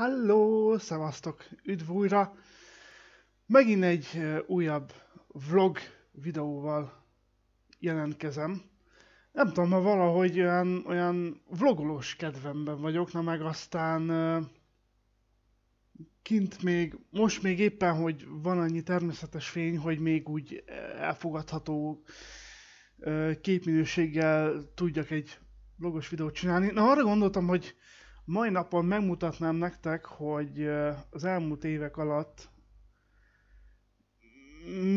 Halló, szevasztok, üdv újra! Megint egy újabb vlog videóval jelentkezem. Nem tudom, ma valahogy olyan, olyan vlogolós kedvemben vagyok, na meg aztán kint még, most még éppen, hogy van annyi természetes fény, hogy még úgy elfogadható képminőséggel tudjak egy vlogos videót csinálni. Na arra gondoltam, hogy Mai napon megmutatnám nektek, hogy az elmúlt évek alatt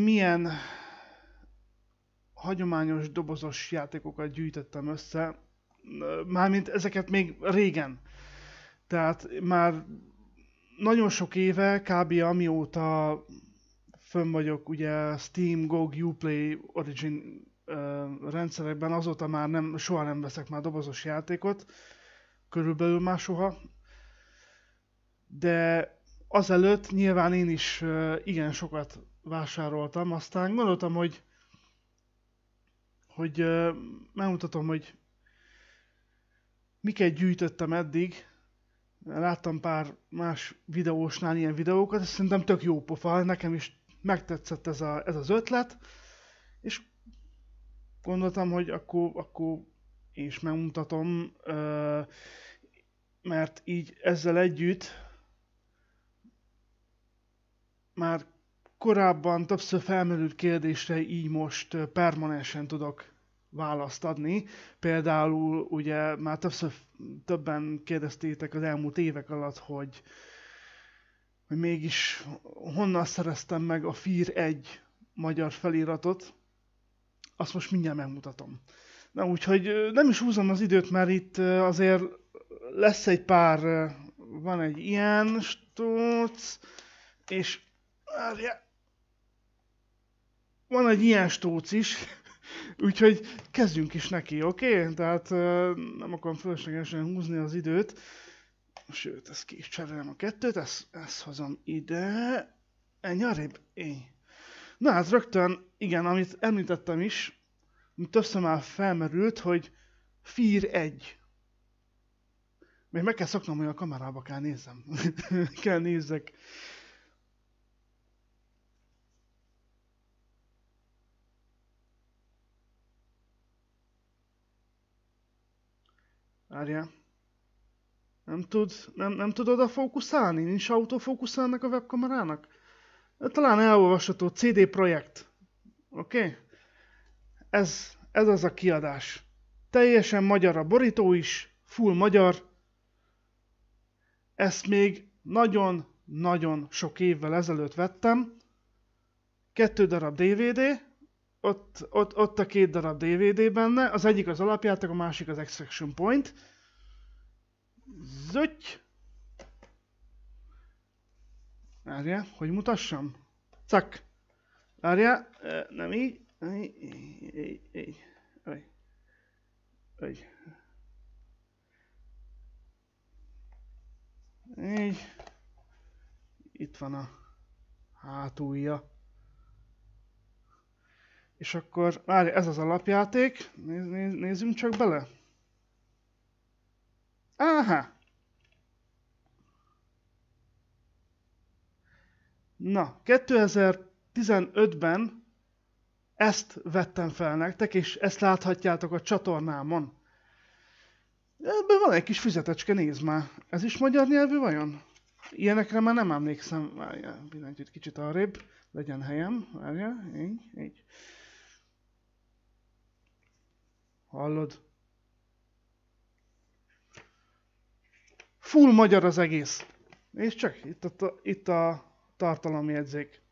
milyen hagyományos dobozos játékokat gyűjtettem össze, mármint ezeket még régen. Tehát már nagyon sok éve, kb. amióta fönn vagyok ugye Steam, GOG, Uplay, Origin uh, rendszerekben, azóta már nem, soha nem veszek már dobozos játékot. Uh, körülbelül már soha, de azelőtt nyilván én is igen sokat vásároltam, aztán gondoltam, hogy hogy megmutatom, hogy miket gyűjtöttem eddig, láttam pár más videósnál ilyen videókat, ez szerintem tök jó pofa, nekem is megtetszett ez, a, ez az ötlet, és gondoltam, hogy akkor, akkor és megmutatom, mert így ezzel együtt már korábban többször felmerült kérdésre így most permanensen tudok választ adni. Például ugye már többször többen kérdeztétek az elmúlt évek alatt, hogy, hogy mégis honnan szereztem meg a FIR 1 magyar feliratot, azt most mindjárt megmutatom. Na úgyhogy nem is húzom az időt, mert itt azért lesz egy pár, van egy ilyen stóc, és van egy ilyen stóc is, úgyhogy kezdjünk is neki, oké? Okay? Tehát nem akarom fölöslegesen húzni az időt. Sőt, ezt ki is cserélem a kettőt, ezt, ezt hozom ide. Ennyi arrébb? Éj. Na hát rögtön, igen, amit említettem is, mint többször már felmerült, hogy fír egy. Még meg kell szoknom, hogy a kamerába kell nézem. kell nézzek. Várjál. Nem tud, nem, nem tud oda fókuszálni? Nincs autofókusz ennek a webkamerának? Talán elolvasható CD Projekt. Oké? Okay? Ez, ez az a kiadás. Teljesen magyar a borító is, full magyar. Ezt még nagyon-nagyon sok évvel ezelőtt vettem. Kettő darab DVD, ott, ott, ott a két darab DVD benne, az egyik az alapjáték, a másik az Extraction Point. Zöty! Várjál, hogy mutassam? Cak! Várjál, nem így. Ay, ay, ay, ay, ay. Így. Itt van a hátulja. És akkor, várj, ez az alapjáték. Néz, néz, nézzünk csak bele. Aha. Na, 2015-ben ezt vettem fel nektek, és ezt láthatjátok a csatornámon. Ebben van egy kis füzetecske, nézd már. Ez is magyar nyelvű vajon? Ilyenekre már nem emlékszem. Várjál, egy kicsit arrébb. Legyen helyem. Várjál, így, így. Hallod? Full magyar az egész. És csak itt a, itt a tartalomjegyzék.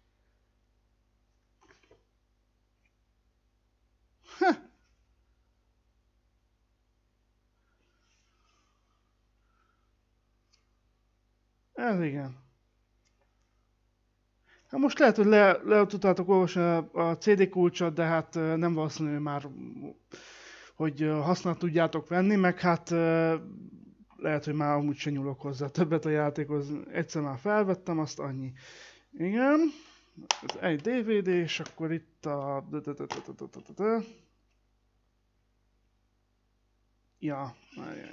Ez igen. Hát most lehet, hogy le, le tudtátok olvasni a, a CD kulcsot, de hát nem valószínű már, hogy használt tudjátok venni, meg hát lehet, hogy már amúgy sem nyúlok hozzá többet a játékhoz. Egyszer már felvettem, azt annyi. Igen. Ez egy DVD, és akkor itt a... Ja,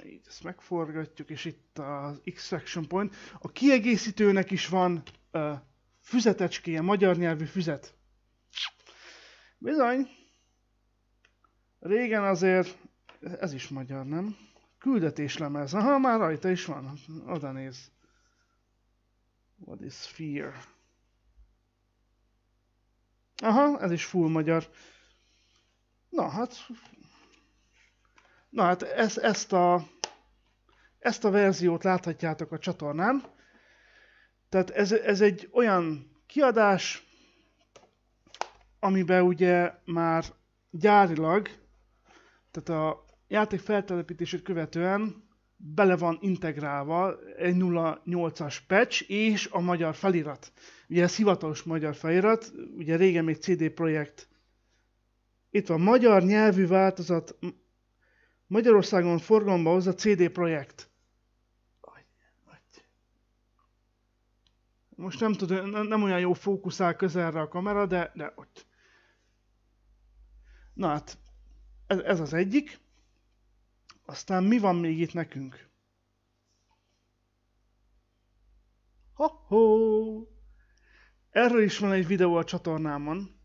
így ezt megforgatjuk, és itt az extraction point. A kiegészítőnek is van uh, füzetecskéje, magyar nyelvű füzet. Bizony. Régen azért, ez is magyar, nem? Küldetéslemez. Aha, már rajta is van. Oda néz. What is fear? Aha, ez is full magyar. Na hát, Na hát ez, ezt, a, ezt a verziót láthatjátok a csatornán. Tehát ez, ez egy olyan kiadás, amiben ugye már gyárilag, tehát a játék feltelepítését követően bele van integrálva egy 0.8-as patch és a magyar felirat. Ugye ez hivatalos magyar felirat, ugye régen még CD Projekt. Itt van magyar nyelvű változat Magyarországon forgalomba hoz a CD Projekt. Most nem tudom, nem olyan jó fókuszál közelre a kamera, de, de ott. Na hát, ez, ez az egyik. Aztán mi van még itt nekünk? Ho-ho! Erről is van egy videó a csatornámon.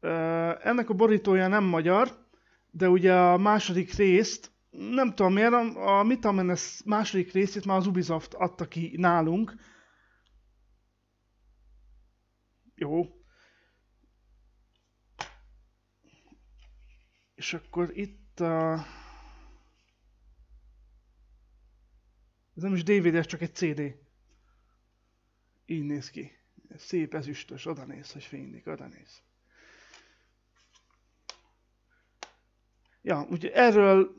Ennek a borítója nem magyar, de ugye a második részt, nem tudom miért, a, a menes második részét már az Ubisoft adta ki nálunk. Jó. És akkor itt a... Ez nem is DVD, ez csak egy CD. Így néz ki. Szép ezüstös, oda néz, hogy fénylik, oda néz. Ja, ugye erről,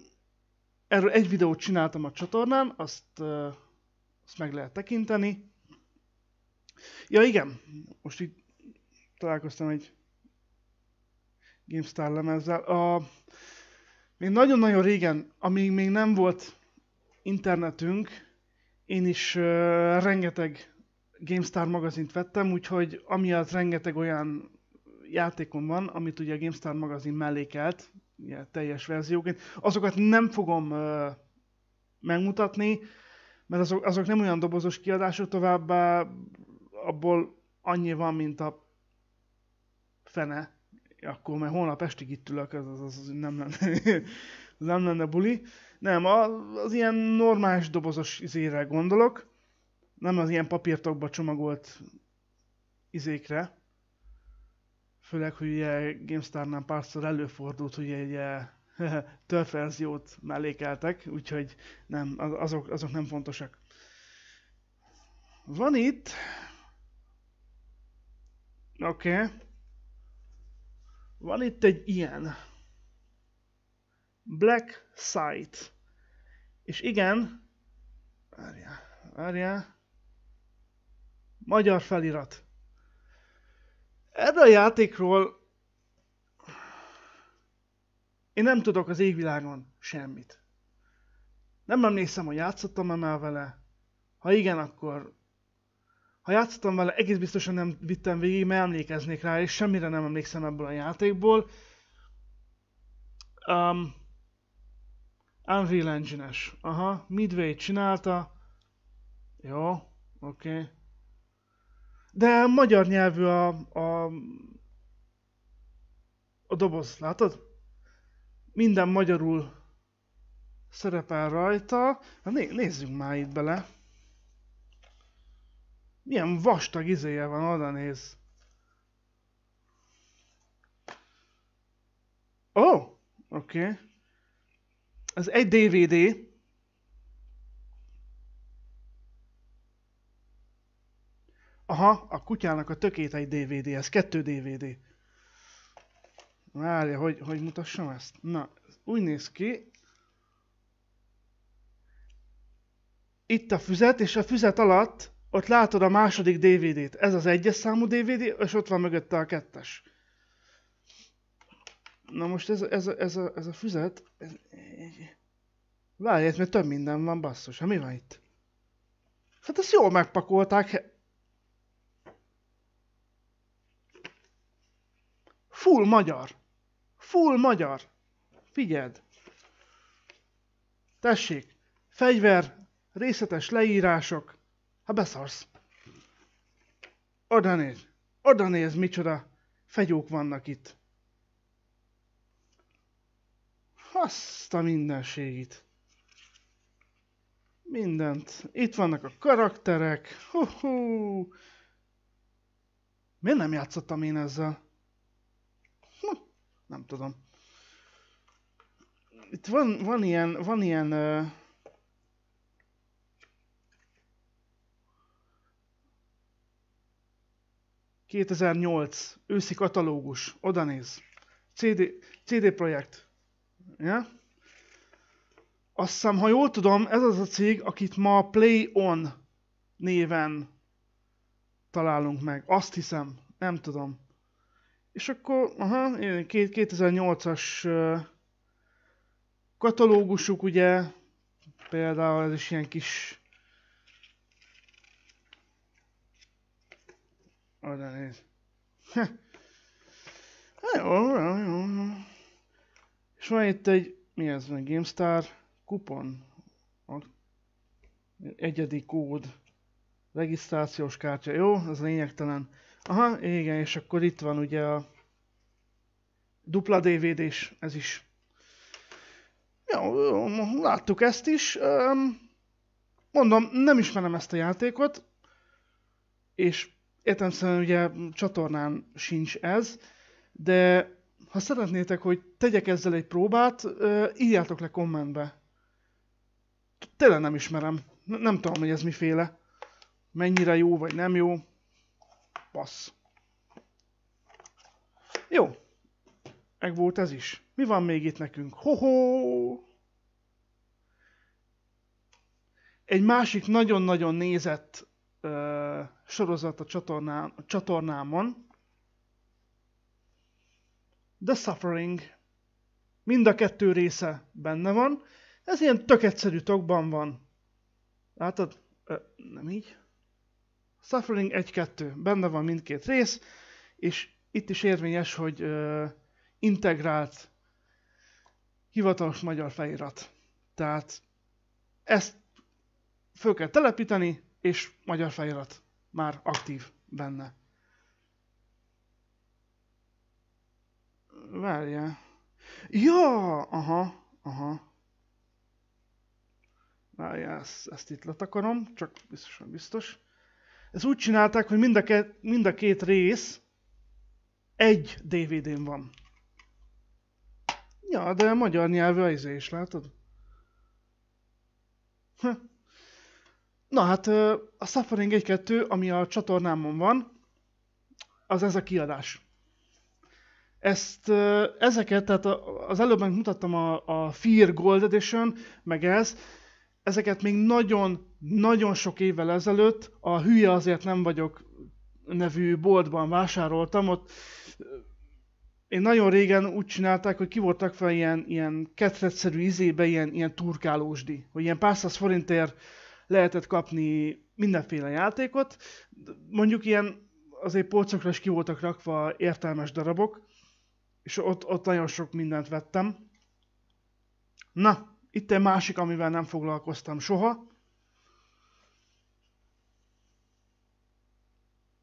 erről egy videót csináltam a csatornán, azt, azt meg lehet tekinteni. Ja igen, most itt találkoztam egy GameStar lemezzel. A, még nagyon-nagyon régen, amíg még nem volt internetünk, én is uh, rengeteg GameStar magazint vettem, úgyhogy amiatt rengeteg olyan játékom van, amit ugye a GameStar magazin mellékelt, ilyen teljes verzióként. Azokat nem fogom megmutatni, mert azok, azok nem olyan dobozos kiadások, továbbá abból annyi van, mint a fene, akkor mert holnap estig itt ülök, az, az, az nem, lenne, az nem lenne buli. Nem, az ilyen normális dobozos izére gondolok, nem az ilyen papírtokba csomagolt izékre, Főleg, hogy ugye GameStar-nál párszor előfordult, hogy egy verziót eh, mellékeltek, úgyhogy nem, azok, azok nem fontosak. Van itt... Oké. Okay. Van itt egy ilyen. Black Sight. És igen... Várjál, várjál. Magyar felirat. Erről a játékról én nem tudok az égvilágon semmit. Nem emlékszem, hogy játszottam-e már vele. Ha igen, akkor... Ha játszottam vele, egész biztosan nem vittem végig, mert emlékeznék rá, és semmire nem emlékszem ebből a játékból. Um, Unreal Engine-es. Aha, Midway csinálta. Jó, oké. Okay. De magyar nyelvű a, a, a doboz, látod? Minden magyarul szerepel rajta. Na né, nézzünk már itt bele. Milyen vastag izéje van, oda néz. Ó, oh, oké. Okay. Ez egy DVD, Aha, a kutyának a tökét egy DVD, ez kettő DVD. Várja, hogy, hogy mutassam ezt? Na, úgy néz ki. Itt a füzet, és a füzet alatt ott látod a második DVD-t. Ez az egyes számú DVD, és ott van mögötte a kettes. Na most ez, ez, ez, a, ez a füzet... Ez... Várj, mert több minden van, basszus. ha mi van itt? Hát ezt jól megpakolták. Full magyar. Full magyar. Figyeld. Tessék, fegyver, részletes leírások. Ha beszarsz. Oda néz, oda néz, micsoda fegyók vannak itt. Azt a mindenségit. Mindent. Itt vannak a karakterek. Hú, hú. Miért nem játszottam én ezzel? nem tudom. Itt van, van ilyen, van ilyen... Uh... ...2008 őszi katalógus, oda néz. CD, CD Projekt. Ja? Azt hiszem, ha jól tudom, ez az a cég, akit ma Play On néven találunk meg. Azt hiszem, nem tudom. És akkor, aha, 2008-as katalógusuk, ugye, például ez is ilyen kis... Oda néz. jó, jó, jó, jó. És van itt egy, mi ez, a GameStar kupon. Egyedi kód. Regisztrációs kártya. Jó, ez lényegtelen. Aha, igen, és akkor itt van ugye a dupla dvd is, ez is. Ja, láttuk ezt is. Mondom, nem ismerem ezt a játékot, és szerint ugye csatornán sincs ez, de ha szeretnétek, hogy tegyek ezzel egy próbát, írjátok le kommentbe. Tényleg nem ismerem. Nem tudom, hogy ez miféle. Mennyire jó, vagy nem jó. Passz. Jó. Meg volt ez is. Mi van még itt nekünk? Hoho! Egy másik nagyon-nagyon nézett uh, sorozat a, csatornán, a csatornámon. The Suffering. Mind a kettő része benne van. Ez ilyen tök egyszerű tokban van. Látod? Ö, nem így. Suffering 1-2, benne van mindkét rész, és itt is érvényes, hogy ö, integrált hivatalos magyar felirat. Tehát ezt föl kell telepíteni, és magyar felirat már aktív benne. Várja. Ja, aha, aha. Várja, ezt, ezt itt letakarom, csak biztosan biztos. biztos. Ezt úgy csinálták, hogy mind a, ke- mind a két rész egy DVD-n van. Ja, de magyar nyelvű az izé is, látod? Na hát, a Suffering 1-2, ami a csatornámon van, az ez a kiadás. Ezt, ezeket, tehát az előbb mutattam a, a Fear Gold Edition, meg ez, ezeket még nagyon-nagyon sok évvel ezelőtt a Hülye azért nem vagyok nevű boltban vásároltam, ott eh, én nagyon régen úgy csinálták, hogy ki voltak fel ilyen, ilyen ketrecszerű izébe, ilyen, ilyen turkálósdi, hogy ilyen pár száz forintért lehetett kapni mindenféle játékot, mondjuk ilyen azért polcokra is ki voltak rakva értelmes darabok, és ott, ott nagyon sok mindent vettem. Na, itt egy másik, amivel nem foglalkoztam soha.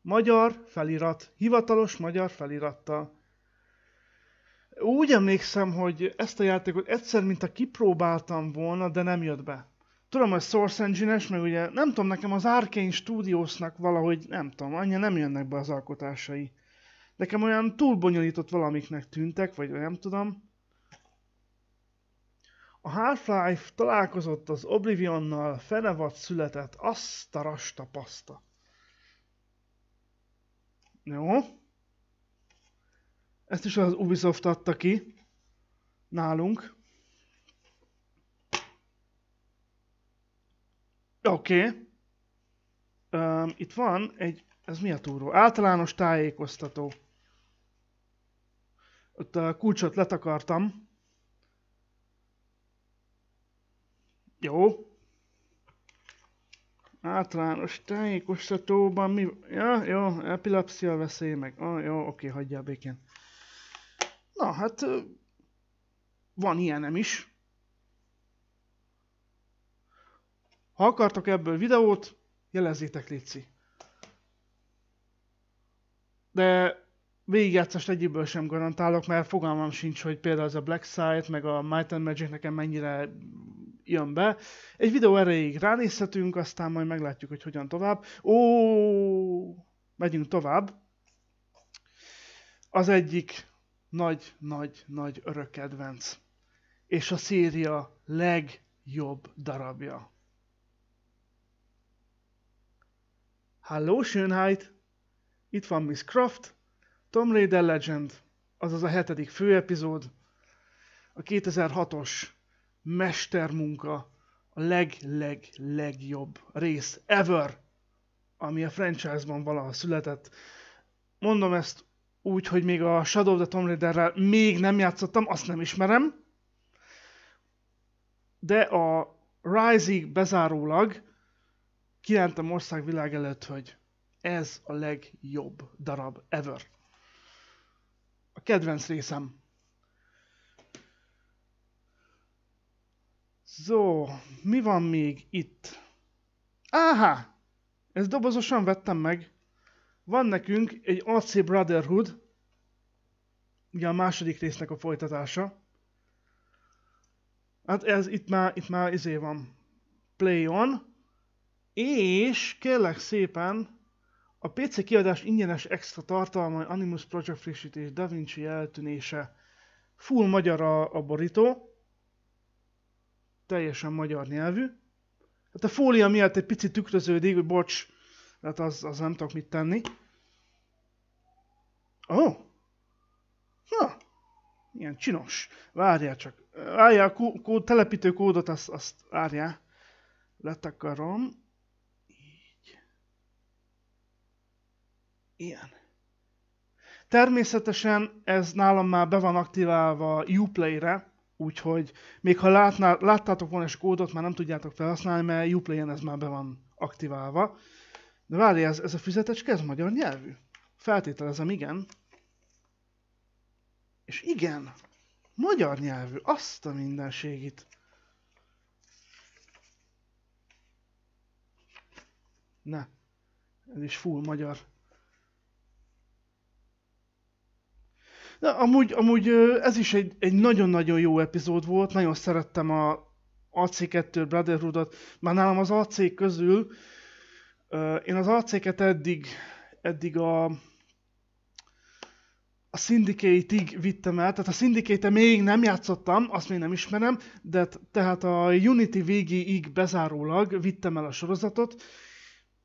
Magyar felirat, hivatalos magyar felirattal. Úgy emlékszem, hogy ezt a játékot egyszer, mint a kipróbáltam volna, de nem jött be. Tudom, hogy Source Engine-es, meg ugye, nem tudom, nekem az Arkane Studiosnak valahogy, nem tudom, annyira nem jönnek be az alkotásai. Nekem olyan túl bonyolított valamiknek tűntek, vagy nem tudom. A Half-Life találkozott az Oblivionnal, fenevad született, azt a rasta paszta. Jó. Ezt is az Ubisoft adta ki nálunk. Oké. Okay. Um, itt van egy, ez mi a túró? Általános tájékoztató. Ott a kulcsot letakartam. Jó. Általános tájékoztatóban mi... Ja, jó, epilepsia veszély meg. Ah, jó, oké, hagyjál békén. Na, hát... Van ilyenem is. Ha akartok ebből videót, jelezzétek, Lici. De végigjátszást egyiből sem garantálok, mert fogalmam sincs, hogy például ez a Black side, meg a Might and Magic nekem mennyire jön be. Egy videó erejéig ránézhetünk, aztán majd meglátjuk, hogy hogyan tovább. Ó, megyünk tovább. Az egyik nagy-nagy-nagy örök kedvenc. És a széria legjobb darabja. Halló, Schönheit! Itt van Miss Croft, Tom Raider Legend, azaz a hetedik főepizód, a 2006-os mestermunka, a leg-leg-legjobb rész ever, ami a franchise-ban valaha született. Mondom ezt úgy, hogy még a Shadow of the Tomb Raider-rel még nem játszottam, azt nem ismerem, de a Rising bezárólag kijelentem országvilág előtt, hogy ez a legjobb darab ever. A kedvenc részem Zó, mi van még itt? Áhá! Ezt dobozosan vettem meg. Van nekünk egy AC Brotherhood, ugye a második résznek a folytatása. Hát ez itt már, itt már izé van. Play on. És kérlek szépen, a PC kiadás ingyenes extra tartalma, Animus Project frissítés, DaVinci eltűnése, full magyar a, a borító teljesen magyar nyelvű. Hát a fólia miatt egy picit tükröződik, hogy bocs, hát az, az nem tudok mit tenni. Ó! Oh. Na! Ilyen csinos. Várjál csak. Várjál, a kó, telepítő kódot, azt, azt várjál. Letakarom. Így. Ilyen. Természetesen ez nálam már be van aktiválva Uplay-re, Úgyhogy még ha látná, láttátok volna és kódot, már nem tudjátok felhasználni, mert Uplayen ez már be van aktiválva. De várj, ez, ez a füzetecske, ez magyar nyelvű? Feltételezem, igen. És igen, magyar nyelvű, azt a mindenségit. Ne, ez is full magyar. De amúgy, amúgy ez is egy, egy nagyon-nagyon jó epizód volt, nagyon szerettem a AC2 Brotherhood-ot, már nálam az AC közül, én az AC-ket eddig, eddig a a Syndicate-ig vittem el, tehát a syndicate még nem játszottam, azt még nem ismerem, de tehát a Unity végéig bezárólag vittem el a sorozatot,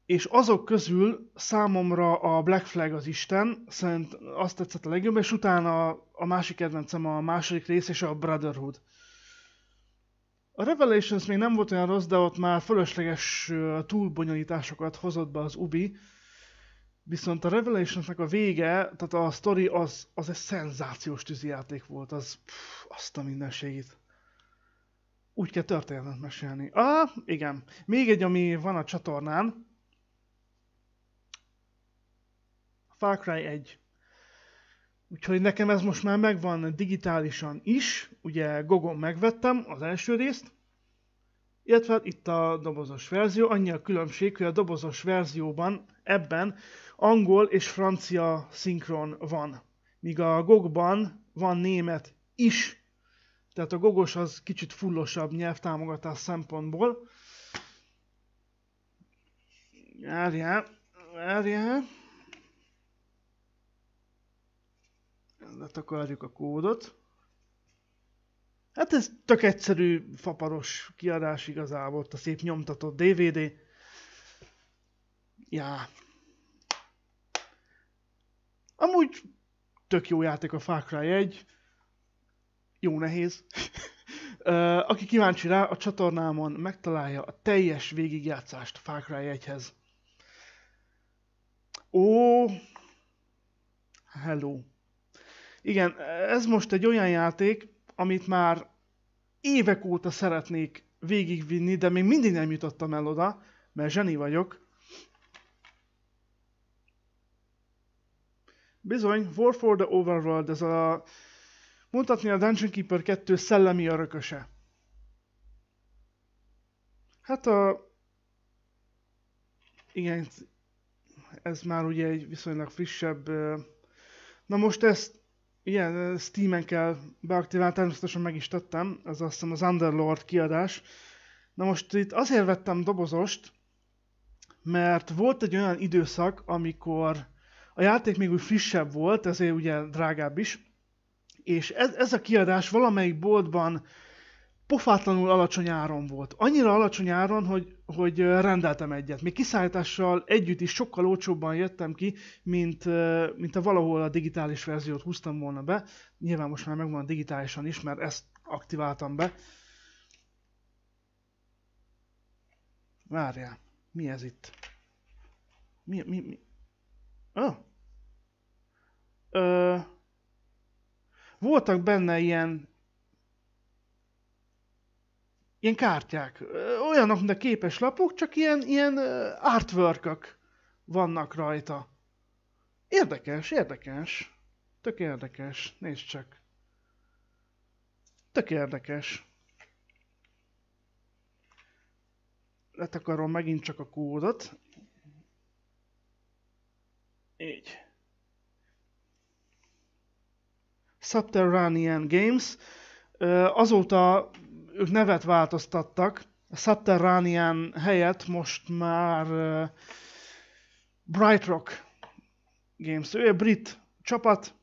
és azok közül számomra a Black Flag az Isten, szerint azt tetszett a legjobb és utána a másik kedvencem a második rész és a Brotherhood. A Revelations még nem volt olyan rossz, de ott már fölösleges túlbonyolításokat hozott be az Ubi, viszont a Revelationsnek a vége, tehát a story az, az egy szenzációs tűzijáték volt, az pff, azt a mindenségét úgy kell történetet mesélni. Ah, igen. Még egy, ami van a csatornán, Far Cry 1. Úgyhogy nekem ez most már megvan digitálisan is, ugye Gogon megvettem az első részt, illetve hát itt a dobozos verzió, annyi a különbség, hogy a dobozos verzióban ebben angol és francia szinkron van, míg a gogban van német is, tehát a gogos az kicsit fullosabb nyelvtámogatás szempontból. Várjál, várjál. letakarjuk a kódot. Hát ez tök egyszerű, faparos kiadás igazából, ott a szép nyomtatott DVD. Já. Amúgy tök jó játék a Far Cry 1. Jó nehéz. Aki kíváncsi rá, a csatornámon megtalálja a teljes végigjátszást Far Cry 1-hez. Ó, hello. Igen, ez most egy olyan játék, amit már évek óta szeretnék végigvinni, de még mindig nem jutottam el oda, mert zseni vagyok. Bizony, War for the Overworld, ez a... mutatni a Dungeon Keeper 2 szellemi örököse. Hát a... Igen, ez már ugye egy viszonylag frissebb... Na most ezt igen, Steam-en kell beaktiválni, természetesen meg is tettem, ez azt hiszem az Underlord kiadás. Na most itt azért vettem dobozost, mert volt egy olyan időszak, amikor a játék még úgy frissebb volt, ezért ugye drágább is, és ez, ez a kiadás valamelyik boltban pofátlanul alacsony áron volt. Annyira alacsony áron, hogy, hogy rendeltem egyet. Még kiszállítással együtt is sokkal olcsóbban jöttem ki, mint, mint a valahol a digitális verziót húztam volna be. Nyilván most már megvan digitálisan is, mert ezt aktiváltam be. Várjál, mi ez itt? Mi, mi, mi? Oh. Ö, voltak benne ilyen ilyen kártyák. Olyanok, mint a képes lapok, csak ilyen, ilyen artwork vannak rajta. Érdekes, érdekes. Tök érdekes. Nézd csak. Tök érdekes. Letakarom megint csak a kódot. Így. Subterranean Games. Azóta ők nevet változtattak. A Subterranean helyett most már uh, Bright Rock Games. Ő egy brit csapat.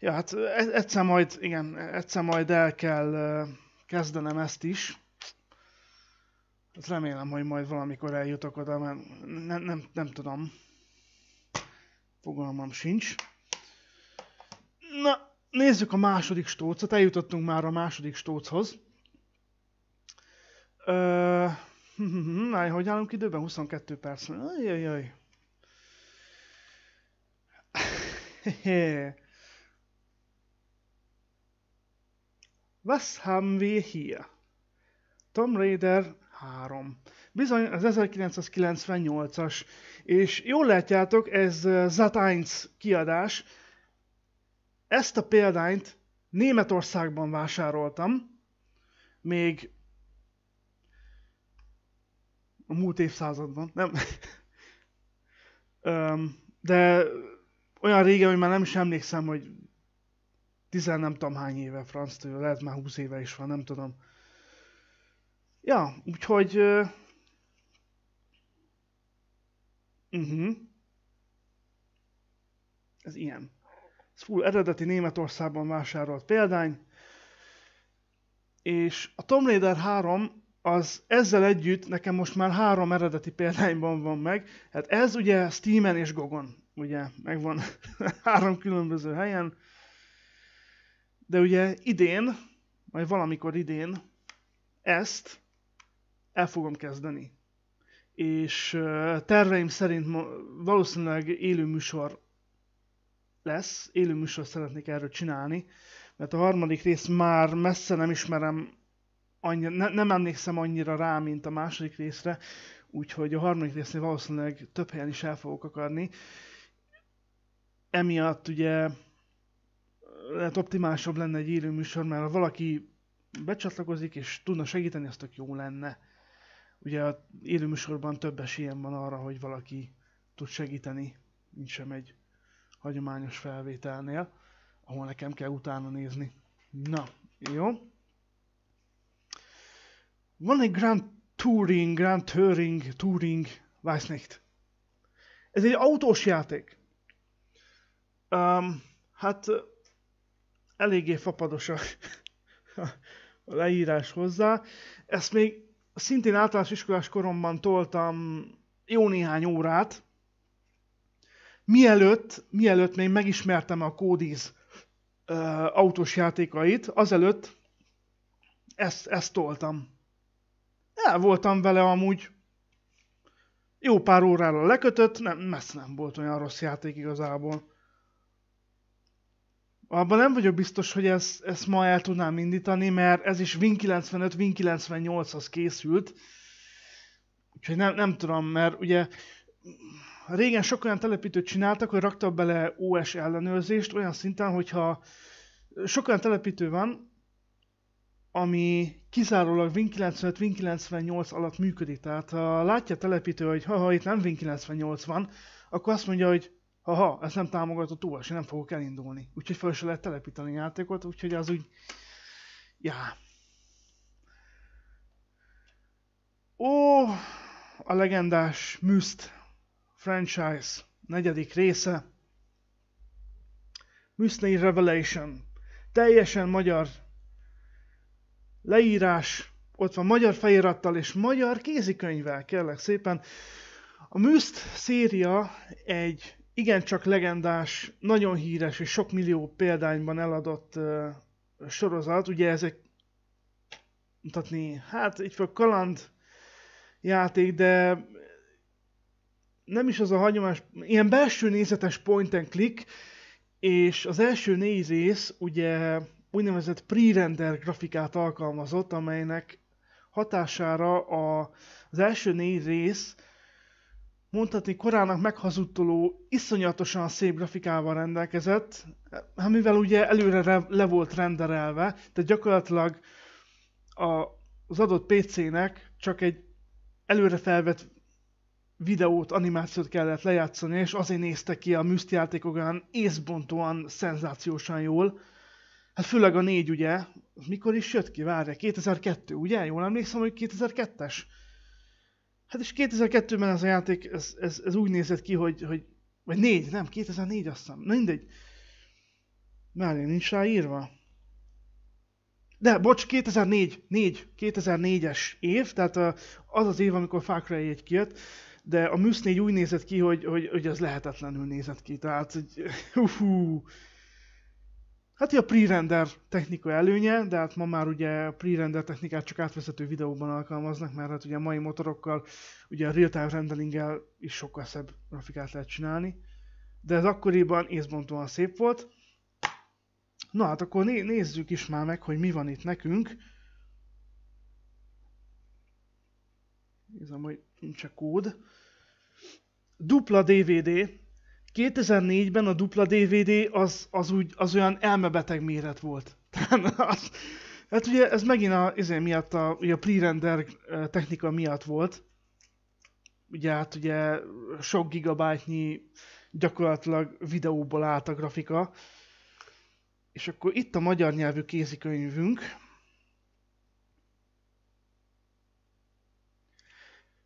Ja, hát e-, egyszer majd, igen, egyszer majd el kell uh, kezdenem ezt is. Hát remélem, hogy majd valamikor eljutok oda, mert ne, nem, nem tudom. Fogalmam sincs nézzük a második stócot, eljutottunk már a második stóchoz. Ö, hogy állunk időben? 22 perc. Ajajaj. Was haben wir hier? Tom Raider 3. Bizony az 1998-as, és jól látjátok, ez Zat 1 kiadás, ezt a példányt Németországban vásároltam, még a múlt évszázadban, nem. de olyan régen, hogy már nem is emlékszem, hogy tizen nem tudom hány éve franc lehet már 20 éve is van, nem tudom. Ja, úgyhogy... uh-huh. Ez ilyen. Ez full eredeti Németországban vásárolt példány. És a Tomb Raider 3 az ezzel együtt nekem most már három eredeti példányban van meg. Hát ez ugye Steamen és Gogon, ugye megvan három különböző helyen. De ugye idén, majd valamikor idén ezt el fogom kezdeni. És terveim szerint valószínűleg élő műsor lesz, élő műsor szeretnék erről csinálni, mert a harmadik rész már messze nem ismerem, annyira, ne, nem emlékszem annyira rá, mint a második részre, úgyhogy a harmadik résznél valószínűleg több helyen is el fogok akarni. Emiatt ugye lehet optimálisabb lenne egy élő műsor, mert ha valaki becsatlakozik és tudna segíteni, az tök jó lenne. Ugye az élő műsorban több esélyem van arra, hogy valaki tud segíteni, mint sem egy hagyományos felvételnél, ahol nekem kell utána nézni. Na, jó. Van egy Grand Touring, Grand Touring, Touring, weiß nicht. Ez egy autós játék. Um, hát eléggé fapados a, a leírás hozzá. Ezt még szintén általános iskolás koromban toltam jó néhány órát, Mielőtt, mielőtt még megismertem a kódiz uh, autós játékait, azelőtt ezt, ezt toltam. El voltam vele amúgy. Jó pár órára lekötött, nem, messze nem volt olyan rossz játék igazából. Abban nem vagyok biztos, hogy ezt, ezt ma el tudnám indítani, mert ez is Win 95, Win 98-hoz készült. Úgyhogy nem, nem tudom, mert ugye régen sok olyan telepítőt csináltak, hogy raktak bele OS ellenőrzést olyan szinten, hogyha sok olyan telepítő van, ami kizárólag Win95, Win98 alatt működik. Tehát ha látja a telepítő, hogy ha, ha itt nem Win98 van, akkor azt mondja, hogy ha, ez nem támogatott OS, nem fogok elindulni. Úgyhogy fel sem lehet telepíteni a játékot, úgyhogy az úgy... Ja. Ó, a legendás műszt franchise negyedik része, Müsli Revelation, teljesen magyar leírás, ott van magyar felirattal és magyar kézikönyvvel, kérlek szépen. A Müszt széria egy igencsak legendás, nagyon híres és sok millió példányban eladott uh, sorozat. Ugye ezek mutatni, hát így föl kaland játék, de nem is az a hagyomás, ilyen belső nézetes point and click, és az első négy rész ugye úgynevezett pre-render grafikát alkalmazott, amelynek hatására a, az első négy rész mondhatni korának meghazudtoló, iszonyatosan szép grafikával rendelkezett, hát mivel ugye előre le volt renderelve, tehát gyakorlatilag a, az adott PC-nek csak egy előre felvett videót, animációt kellett lejátszani, és azért nézte ki a Myst játékokon észbontóan, szenzációsan jól. Hát főleg a négy, ugye, mikor is jött ki, várja, 2002, ugye? Jól emlékszem, hogy 2002-es. Hát és 2002-ben ez a játék, ez, ez, ez úgy nézett ki, hogy, hogy vagy négy, nem, 2004 azt hiszem, mindegy. Már nincs rá írva. De, bocs, 2004, 4, 2004-es év, tehát az az év, amikor Far Cry 1 kijött, de a Musz 4 úgy nézett ki, hogy, hogy, hogy az lehetetlenül nézett ki, tehát, hogy uhú. Hát a pre-render technika előnye, de hát ma már ugye a pre-render technikát csak átvezető videóban alkalmaznak, mert hát ugye a mai motorokkal, ugye a real-time rendering is sokkal szebb grafikát lehet csinálni. De ez akkoriban észbontóan szép volt. Na hát akkor né nézzük is már meg, hogy mi van itt nekünk. Nézem, hogy nincs a kód dupla DVD, 2004-ben a dupla DVD az, az, úgy, az olyan elmebeteg méret volt. az, hát ugye ez megint a, ezért miatt a, ugye a pre-render technika miatt volt. Ugye hát ugye sok gigabájtnyi gyakorlatilag videóból állt a grafika. És akkor itt a magyar nyelvű kézikönyvünk.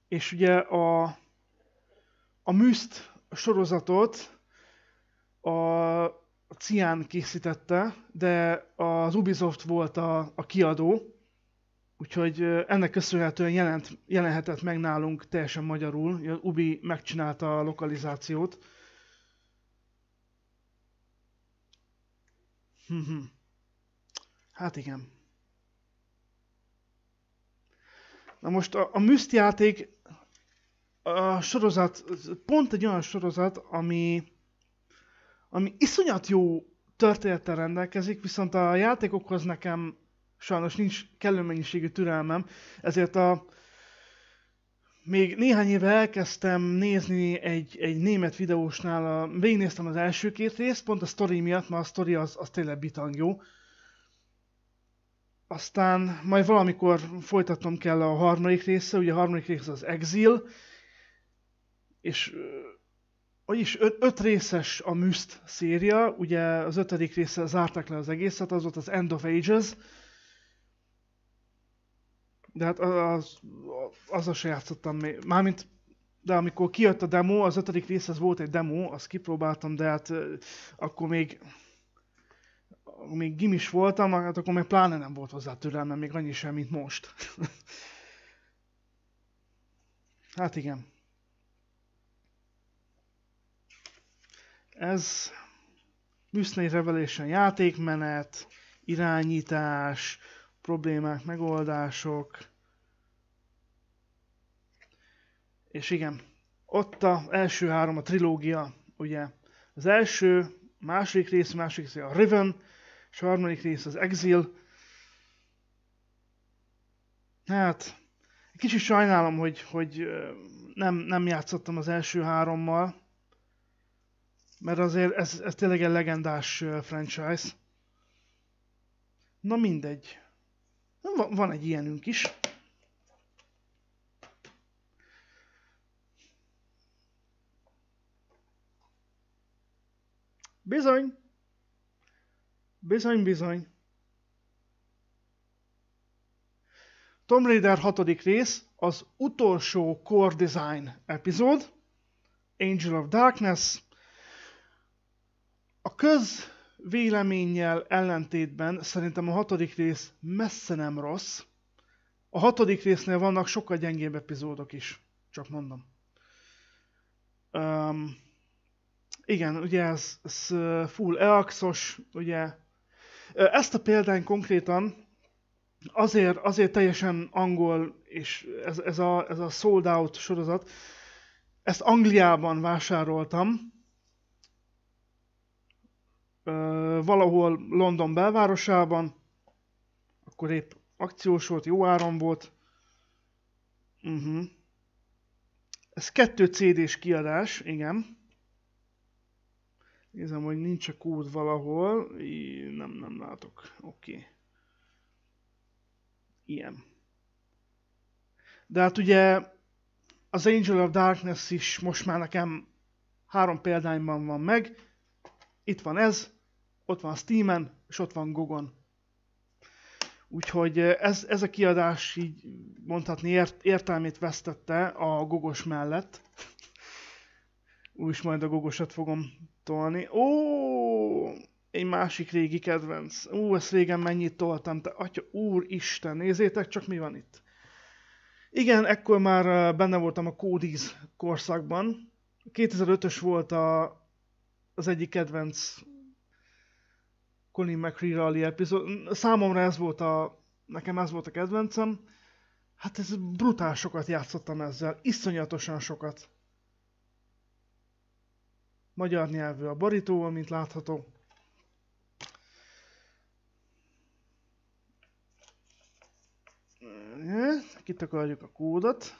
És ugye a a Műszt sorozatot a Cian készítette, de az Ubisoft volt a, a kiadó, úgyhogy ennek köszönhetően jelent, jelenhetett meg nálunk teljesen magyarul. Ubi megcsinálta a lokalizációt. Hát igen. Na most a, a Myst játék a sorozat, pont egy olyan sorozat, ami, ami iszonyat jó történettel rendelkezik, viszont a játékokhoz nekem sajnos nincs kellő mennyiségű türelmem, ezért a, még néhány éve elkezdtem nézni egy, egy német videósnál, a, végignéztem az első két részt, pont a sztori miatt, mert a sztori az, az tényleg bitang jó. Aztán majd valamikor folytatnom kell a harmadik része, ugye a harmadik rész az Exil, és vagyis öt, öt részes a Myst széria, ugye az ötödik része zárták le az egészet, az volt az End of Ages, de hát az, az, az se játszottam még. Mármint, de amikor kijött a demo, az ötödik az volt egy demo, azt kipróbáltam, de hát akkor még még gimis voltam, hát akkor még pláne nem volt hozzá türelmem, még annyi sem, mint most. hát igen. ez Disney Revelation játékmenet, irányítás, problémák, megoldások. És igen, ott a első három, a trilógia, ugye. Az első, második rész, másik rész a Riven, és a harmadik rész az Exil. Hát, kicsit sajnálom, hogy, hogy nem, nem játszottam az első hárommal, mert azért ez, ez tényleg egy legendás franchise. Na mindegy. Van, van egy ilyenünk is. Bizony. Bizony, bizony. Tomb Raider 6. rész az utolsó core design epizód, Angel of Darkness, a köz véleménnyel ellentétben szerintem a hatodik rész messze nem rossz. A hatodik résznél vannak sokkal gyengébb epizódok is, csak mondom. Um, igen, ugye ez, ez full eaxos, ugye. Ezt a példány konkrétan azért, azért teljesen angol, és ez, ez, a, ez a sold out sorozat, ezt Angliában vásároltam, valahol London belvárosában, akkor épp akciós volt, jó áram volt. Uh-huh. Ez kettő CD-s kiadás, igen. Nézem, hogy nincs a kód valahol. I nem, nem látok. Oké. Okay. Ilyen. De hát ugye az Angel of Darkness is most már nekem három példányban van meg. Itt van ez ott van a Steamen, és ott van Gogon. Úgyhogy eh, ez, ez a kiadás így mondhatni ért, értelmét vesztette a gogos mellett. Úgy majd a gogosat fogom tolni. Ó, egy másik régi kedvenc. Ú, ezt régen mennyit toltam, te atya úristen, nézzétek csak mi van itt. Igen, ekkor már eh, benne voltam a kódíz korszakban. 2005-ös volt a, az egyik kedvenc Colin McRae Rally epizód. Számomra ez volt a, nekem ez volt a kedvencem. Hát ez brutál sokat játszottam ezzel, iszonyatosan sokat. Magyar nyelvű a barító, mint látható. Kitakarjuk a kódot.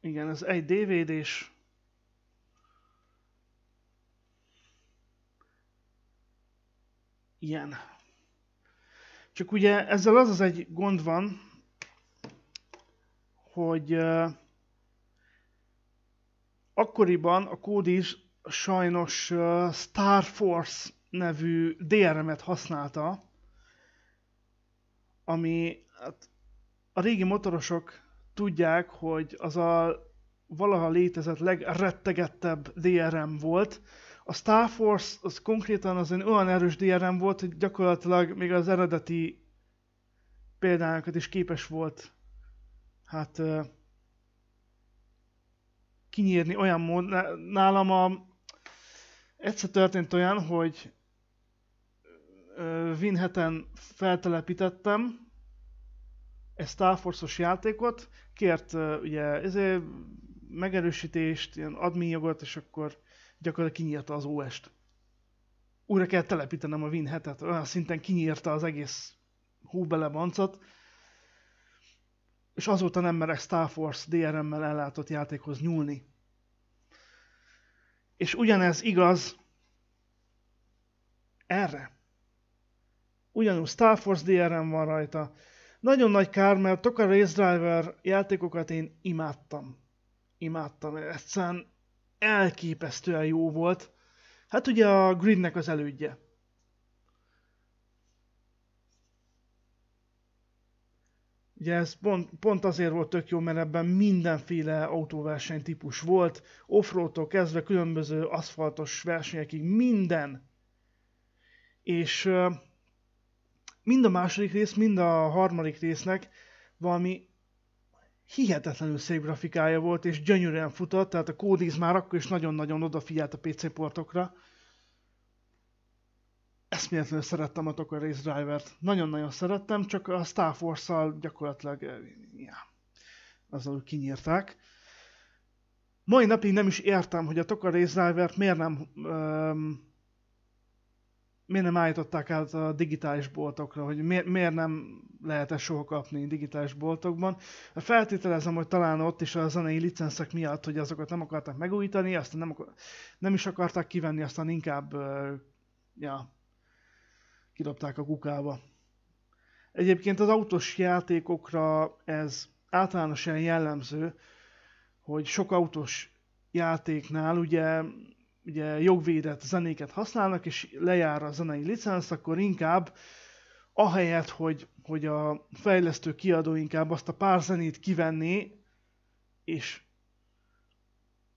Igen, ez egy DVD-s ilyen. Csak ugye ezzel az az egy gond van, hogy uh, akkoriban a kód is sajnos uh, Star Force nevű DRM-et használta, ami hát, a régi motorosok tudják, hogy az a valaha létezett legrettegettebb DRM volt, a Star Force az konkrétan az olyan erős DRM volt, hogy gyakorlatilag még az eredeti példányokat is képes volt hát kinyírni olyan mód. Nálam a, egyszer történt olyan, hogy Winheten feltelepítettem egy Star Force-os játékot, kért ugye ezért megerősítést, ilyen admin jogot, és akkor gyakorlatilag kinyírta az OS-t. Újra kell telepítenem a Win7-et, olyan szinten kinyírta az egész húbelebancot, és azóta nem merek Star Force DRM-mel ellátott játékhoz nyúlni. És ugyanez igaz erre. Ugyanúgy Star Force DRM van rajta. Nagyon nagy kár, mert Toka Race Driver játékokat én imádtam. Imádtam. Egyszerűen elképesztően jó volt. Hát ugye a Gridnek az elődje. Ugye ez pont, pont azért volt tök jó, mert ebben mindenféle autóverseny típus volt, offroadtól kezdve különböző aszfaltos versenyekig, minden. És mind a második rész, mind a harmadik résznek valami hihetetlenül szép grafikája volt, és gyönyörűen futott, tehát a Codex már akkor is nagyon-nagyon odafigyelt a PC portokra. Eszméletlenül szerettem a Tokyo Race Driver-t. Nagyon-nagyon szerettem, csak a Star Force-szal gyakorlatilag eh, ja, azzal kinyírták. Mai napig nem is értem, hogy a Tokyo Race Driver-t miért nem öm, ehm, miért nem állították át a digitális boltokra, hogy miért, miért nem lehet ezt soha kapni digitális boltokban. Hát feltételezem, hogy talán ott is a zenei licenszek miatt, hogy azokat nem akarták megújítani, aztán nem, akar, nem is akarták kivenni, aztán inkább ja, kidobták a kukába. Egyébként az autós játékokra ez általánosan jellemző, hogy sok autós játéknál ugye ugye jogvédett zenéket használnak, és lejár a zenei licensz, akkor inkább ahelyett, hogy, hogy a fejlesztő kiadó inkább azt a pár zenét kivenné, és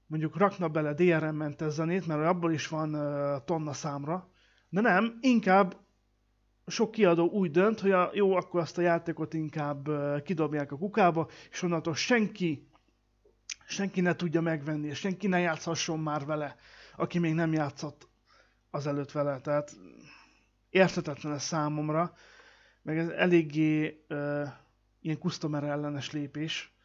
mondjuk rakna bele DRM-mentes zenét, mert abból is van uh, tonna számra, de nem, inkább sok kiadó úgy dönt, hogy a, jó, akkor azt a játékot inkább uh, kidobják a kukába, és onnantól senki, senki ne tudja megvenni, és senki ne játszhasson már vele aki még nem játszott az előtt vele, tehát érthetetlen ez számomra, meg ez eléggé ö, ilyen customer ellenes lépés.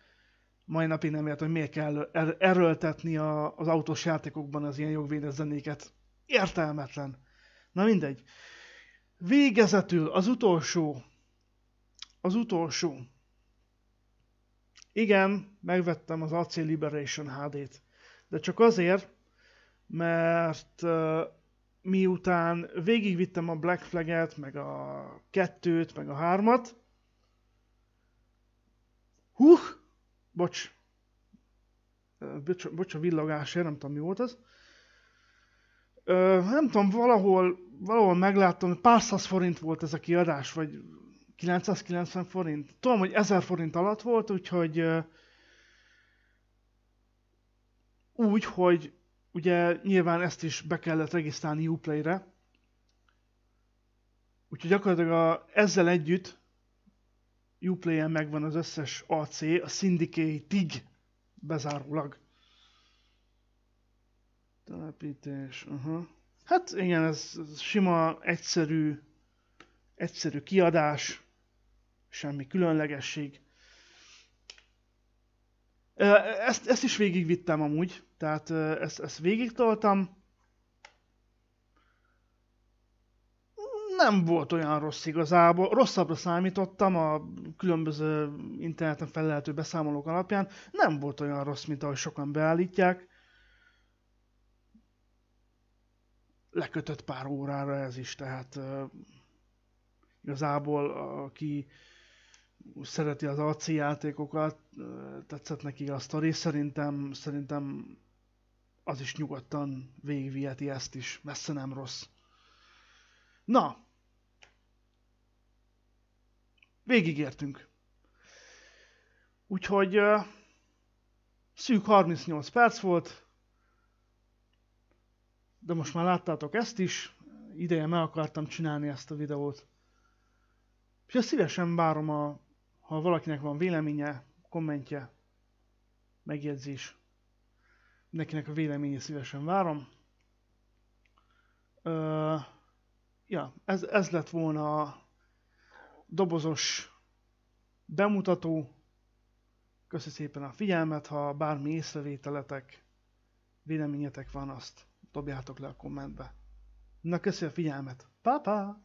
Mai napig nem értem, hogy miért kell er- erőltetni a, az autós játékokban az ilyen jogvédett zenéket. Értelmetlen. Na mindegy. Végezetül az utolsó. Az utolsó. Igen, megvettem az AC Liberation HD-t. De csak azért, mert uh, miután végigvittem a Black Flag-et, meg a kettőt, meg a hármat, hú, bocs, bocs, bocs a villagásért, nem tudom mi volt az, uh, nem tudom, valahol, valahol megláttam, pár száz forint volt ez a kiadás, vagy 990 forint. Tudom, hogy 1000 forint alatt volt, úgyhogy úgy, hogy Ugye nyilván ezt is be kellett regisztrálni Uplay-re. Úgyhogy gyakorlatilag a, ezzel együtt Uplay-en megvan az összes AC, a Syndicate-ig bezárólag. Telepítés, aha. Uh -huh. Hát igen, ez, ez sima, egyszerű, egyszerű kiadás, semmi különlegesség. Ezt, ezt is végigvittem amúgy, tehát ezt, ezt végigtoltam. Nem volt olyan rossz igazából, rosszabbra számítottam a különböző interneten felelhető beszámolók alapján. Nem volt olyan rossz, mint ahogy sokan beállítják. Lekötött pár órára ez is, tehát igazából aki szereti az AC játékokat, tetszett neki a sztori, szerintem, szerintem az is nyugodtan végigviheti ezt is, messze nem rossz. Na, végigértünk. Úgyhogy uh, szűk 38 perc volt, de most már láttátok ezt is, ideje meg akartam csinálni ezt a videót. És szívesen várom a ha valakinek van véleménye, kommentje, megjegyzés, nekinek a véleménye szívesen várom. Ö, ja, ez, ez lett volna a dobozos bemutató. Köszi szépen a figyelmet, ha bármi észrevételetek, véleményetek van, azt dobjátok le a kommentbe. Na, köszi a figyelmet. Pa-pa!